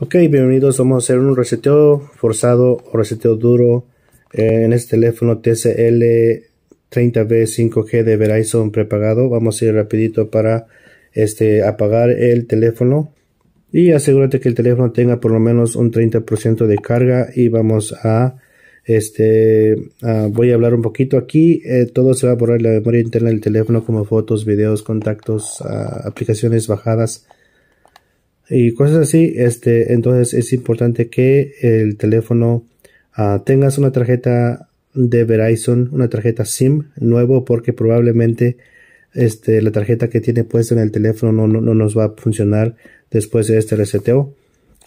Ok, bienvenidos. Vamos a hacer un reseteo forzado o reseteo duro eh, en este teléfono TCL 30B 5G de Verizon prepagado. Vamos a ir rapidito para este, apagar el teléfono. Y asegúrate que el teléfono tenga por lo menos un 30% de carga y vamos a este voy a hablar un poquito aquí eh, todo se va a borrar la memoria interna del teléfono como fotos videos contactos ah, aplicaciones bajadas y cosas así. Este, entonces es importante que el teléfono ah, tengas una tarjeta de Verizon, una tarjeta SIM nuevo, porque probablemente este, la tarjeta que tiene puesta en el teléfono no, no, nos va a funcionar después de este reseteo.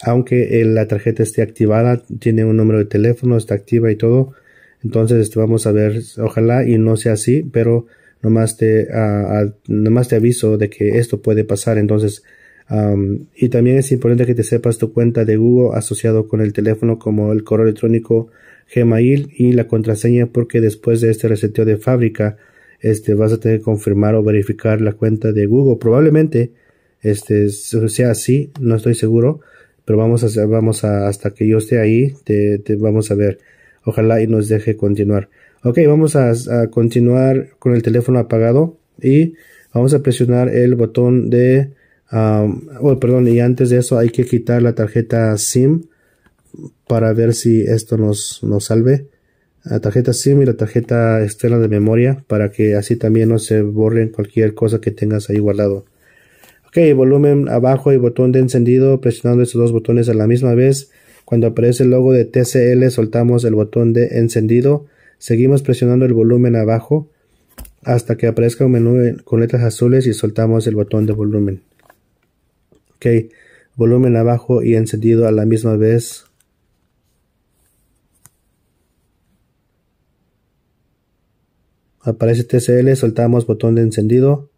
Aunque eh, la tarjeta esté activada, tiene un número de teléfono, está activa y todo. Entonces este, vamos a ver, ojalá y no sea así, pero nomás te, ah, ah, nomás te aviso de que esto puede pasar. Entonces, y también es importante que te sepas tu cuenta de Google asociado con el teléfono como el correo electrónico Gmail y la contraseña porque después de este reseteo de fábrica este, vas a tener que confirmar o verificar la cuenta de Google. Probablemente este, sea así, no estoy seguro, pero vamos a, vamos a hasta que yo esté ahí, te, te vamos a ver. Ojalá y nos deje continuar. Ok, vamos a continuar con el teléfono apagado y vamos a presionar el botón de Oh, perdón, y antes de eso hay que quitar la tarjeta SIM para ver si esto nos, nos salve. La tarjeta SIM y la tarjeta externa de memoria para que así también no se borren cualquier cosa que tengas ahí guardado. Ok, volumen abajo y botón de encendido presionando estos dos botones a la misma vez. Cuando aparece el logo de TCL soltamos el botón de encendido. Seguimos presionando el volumen abajo hasta que aparezca un menú con letras azules y soltamos el botón de volumen volumen abajo y encendido a la misma vez. Aparece TCL, soltamos botón de encendido.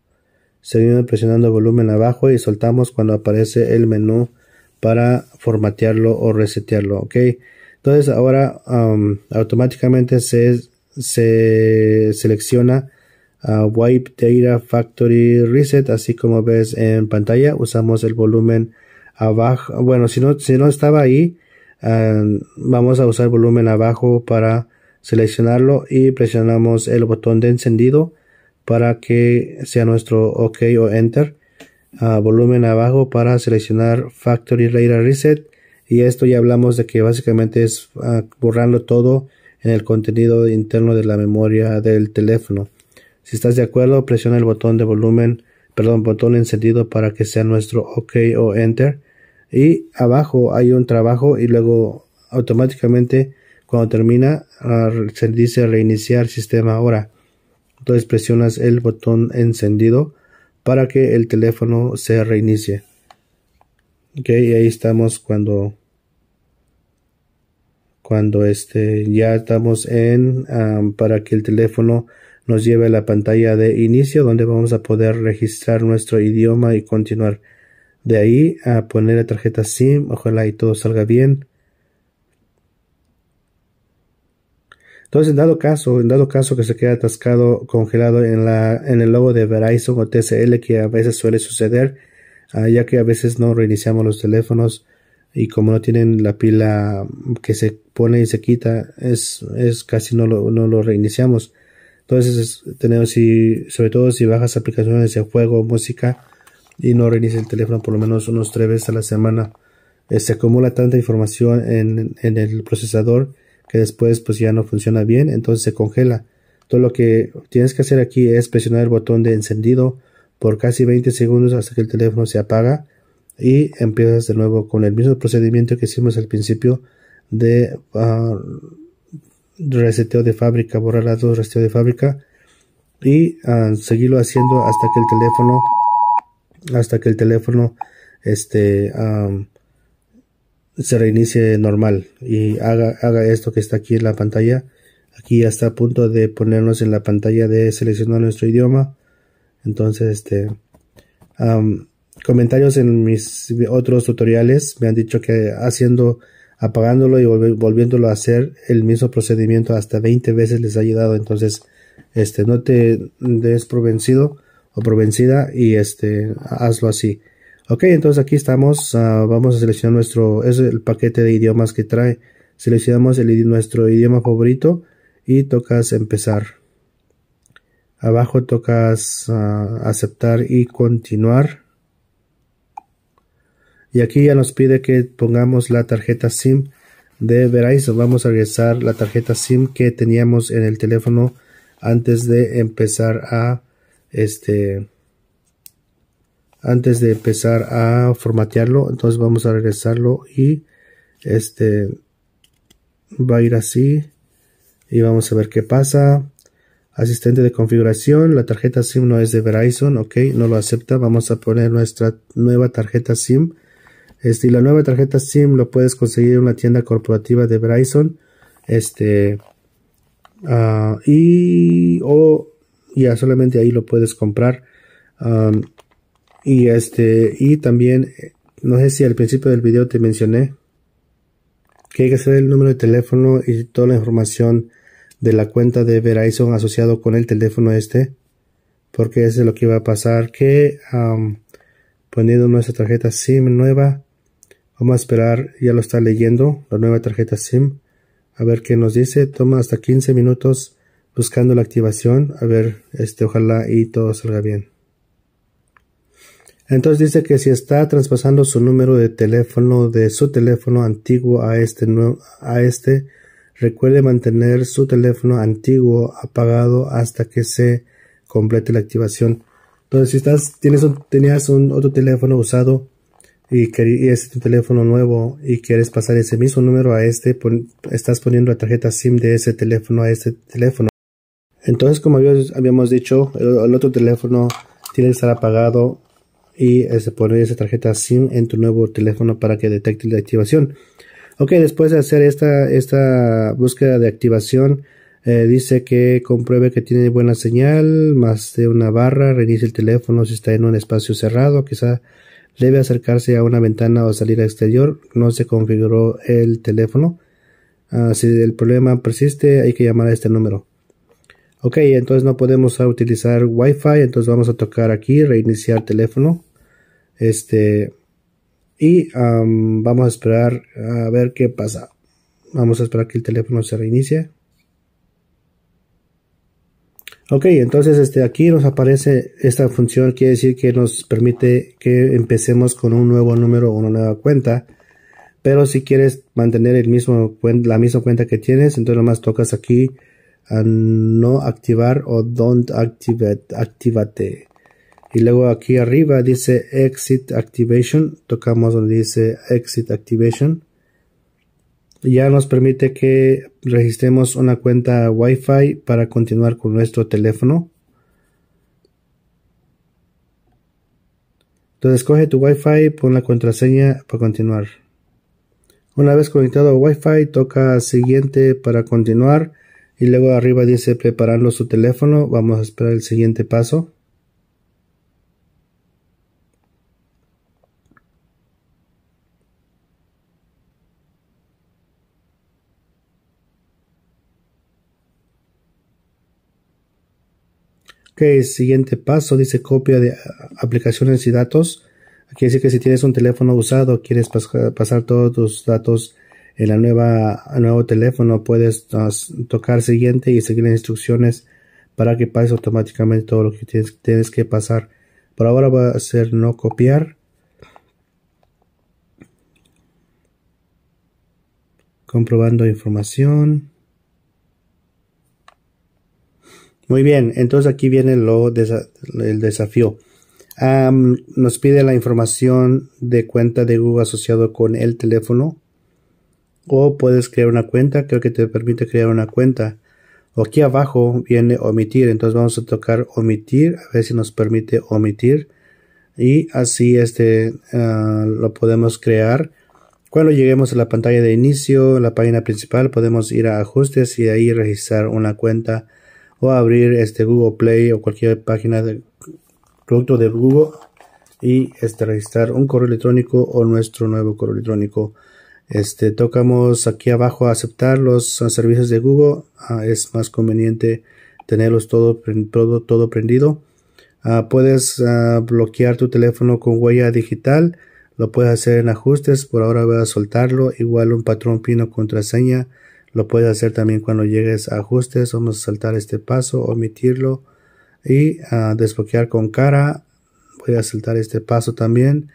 Seguimos presionando volumen abajo y soltamos cuando aparece el menú para formatearlo o resetearlo. Ok, entonces ahora um, automáticamente se, se selecciona Wipe Data Factory Reset, así como ves en pantalla, usamos el volumen abajo. Bueno, si no, si no estaba ahí, eh, vamos a usar volumen abajo para seleccionarlo y presionamos el botón de encendido para que sea nuestro OK o Enter. Ah, volumen abajo para seleccionar Factory Data Reset. Y esto ya hablamos de que básicamente es ah, borrando todo en el contenido interno de la memoria del teléfono. Si estás de acuerdo, presiona el botón de volumen, perdón, botón encendido para que sea nuestro OK o Enter. Y abajo hay un trabajo y luego automáticamente cuando termina ah, se dice reiniciar sistema ahora. Entonces presionas el botón encendido para que el teléfono se reinicie. Ok, y ahí estamos cuando cuando este ya estamos en ah, para que el teléfono nos lleve a la pantalla de inicio donde vamos a poder registrar nuestro idioma y continuar. De ahí a poner la tarjeta SIM, ojalá y todo salga bien. Entonces, en dado caso, en dado caso que se quede atascado, congelado en, la, en el logo de Verizon o TCL, que a veces suele suceder, ah, ya que a veces no reiniciamos los teléfonos y como no tienen la pila que se pone y se quita, es, es casi no no lo reiniciamos. Entonces, tenemos y sobre todo si bajas aplicaciones de juego, música y no reinicias el teléfono por lo menos unos tres veces a la semana, eh, se acumula tanta información en, el procesador que después pues ya no funciona bien, entonces se congela. Todo lo que tienes que hacer aquí es presionar el botón de encendido por casi 20 segundos hasta que el teléfono se apaga y empiezas de nuevo con el mismo procedimiento que hicimos al principio de ah, reseteo de fábrica, borrar datos, reseteo de fábrica y ah, seguirlo haciendo hasta que el teléfono hasta que el teléfono este se reinicie normal y haga, haga esto que está aquí en la pantalla aquí ya está a punto de ponernos en la pantalla de seleccionar nuestro idioma entonces este comentarios en mis otros tutoriales me han dicho que haciendo apagándolo y volviéndolo a hacer el mismo procedimiento hasta 20 veces les ha ayudado. Entonces, este, no te des o provencida y este, hazlo así. Ok, entonces aquí estamos. Ah, vamos a seleccionar nuestro, es el paquete de idiomas que trae. Seleccionamos nuestro idioma favorito y tocas empezar. Abajo tocas ah, aceptar y continuar. Y aquí ya nos pide que pongamos la tarjeta SIM de Verizon. Vamos a regresar la tarjeta SIM que teníamos en el teléfono antes de empezar a este antes de empezar a formatearlo entonces vamos a regresarlo y este va a ir así y vamos a ver qué pasa asistente de configuración la tarjeta sim no es de verizon ok no lo acepta vamos a poner nuestra nueva tarjeta sim este, y la nueva tarjeta SIM lo puedes conseguir en una tienda corporativa de Verizon. Este. Ah, y. O. Ya, solamente ahí lo puedes comprar. y este. Y también. Eh, no sé si al principio del video te mencioné. Que hay que hacer el número de teléfono y toda la información de la cuenta de Verizon asociado con el teléfono este. Porque eso es lo que iba a pasar. Que poniendo nuestra tarjeta SIM nueva Vamos a esperar, ya lo está leyendo, la nueva tarjeta SIM. A ver qué nos dice. Toma hasta 15 minutos buscando la activación. A ver, este, ojalá y todo salga bien. Entonces dice que si está traspasando su número de teléfono de su teléfono antiguo a este, a este recuerde mantener su teléfono antiguo apagado hasta que se complete la activación. Entonces si estás, tienes tenías un otro teléfono usado y, es tu teléfono nuevo y quieres pasar ese mismo número a este, estás poniendo la tarjeta SIM de ese teléfono a este teléfono. Entonces, como habíamos dicho, el, otro teléfono tiene que estar apagado y se poner esa tarjeta SIM en tu nuevo teléfono para que detecte la activación. Ok, después de hacer esta, esta búsqueda de activación, eh, dice que compruebe que tiene buena señal, más de una barra, Reinicia el teléfono si está en un espacio cerrado, quizá debe acercarse a una ventana o salir al exterior. No se configuró el teléfono. Ah, si el problema persiste, hay que llamar a este número. Ok, entonces no podemos utilizar Wi-Fi. Entonces vamos a tocar aquí, reiniciar teléfono. Este. Y vamos a esperar a ver qué pasa. Vamos a esperar que el teléfono se reinicie. Ok, entonces este, aquí nos aparece esta función, quiere decir que nos permite que empecemos con un nuevo número o una nueva cuenta. Pero si quieres mantener la misma cuenta que tienes, entonces nomás tocas aquí a no activar o don't activate, activate. Y luego aquí arriba dice exit activation, tocamos donde dice exit activation ya nos permite que registremos una cuenta Wi-Fi para continuar con nuestro teléfono. Entonces coge tu Wi-Fi, pon la contraseña para continuar. Una vez conectado a Wi-Fi, toca siguiente para continuar y luego arriba dice preparando su teléfono. Vamos a esperar el siguiente paso. Ok, siguiente paso dice copia de ah, aplicaciones y datos. Aquí dice que si tienes un teléfono usado, quieres pasar todos tus datos en la nueva el nuevo teléfono, puedes tocar siguiente y seguir las instrucciones para que pase automáticamente todo lo que tienes, tienes que pasar. Por ahora va a hacer no copiar. Comprobando información. Muy bien, entonces aquí viene lo el desafío. nos pide la información de cuenta de Google asociado con el teléfono. O puedes crear una cuenta, creo que te permite crear una cuenta. O Aquí abajo viene omitir, entonces vamos a tocar omitir, a ver si nos permite omitir. Y así este ah, lo podemos crear. Cuando lleguemos a la pantalla de inicio, la página principal, podemos ir a ajustes y ahí registrar una cuenta abrir este Google Play o cualquier página de producto de Google y este, registrar un correo electrónico o nuestro nuevo correo electrónico. Este tocamos aquí abajo aceptar los ah, servicios de Google. Ah, es más conveniente tenerlos todo, todo, prendido. Ah, puedes bloquear tu teléfono con huella digital. Lo puedes hacer en ajustes. Por ahora voy a soltarlo. Igual un patrón pino contraseña lo puedes hacer también cuando llegues a ajustes. Vamos a saltar este paso, omitirlo y ah, desbloquear con cara. Voy a saltar este paso también.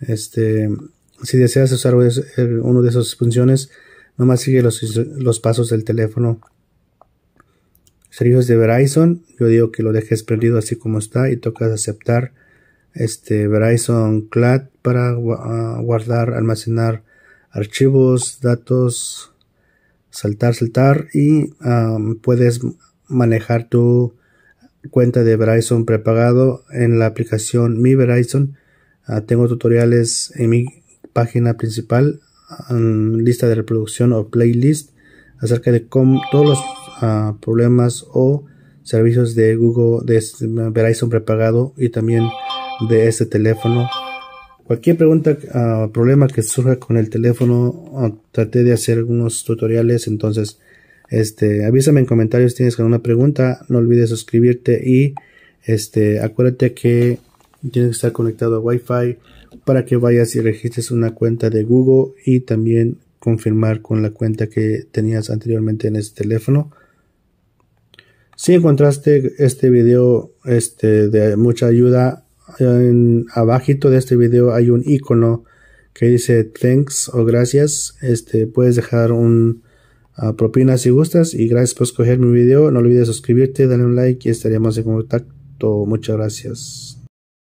Este, si deseas usar uno de esas funciones, nomás sigue los, pasos del teléfono. Servicios de Verizon, yo digo que lo dejes prendido así como está y tocas aceptar este Verizon Cloud para ah, guardar, almacenar archivos, datos, saltar, saltar y puedes manejar tu cuenta de Verizon prepagado en la aplicación Mi Verizon. Ah, tengo tutoriales en mi página principal, lista de reproducción o playlist acerca de todos los ah, problemas o servicios de Google de este, Verizon prepagado y también de este teléfono Cualquier pregunta ah, o problema que surja con el teléfono, ah, traté de hacer algunos tutoriales, entonces este, avísame en comentarios si tienes alguna pregunta, no olvides suscribirte y este, acuérdate que tienes que estar conectado a Wi-Fi para que vayas y registres una cuenta de Google y también confirmar con la cuenta que tenías anteriormente en este teléfono. Si encontraste este video este, de mucha ayuda, en, abajito de este video hay un icono que dice thanks o gracias. Este, puedes dejar un ah, propina si gustas. Y gracias por escoger mi video. No olvides suscribirte, darle un like y estaremos en contacto. Muchas gracias.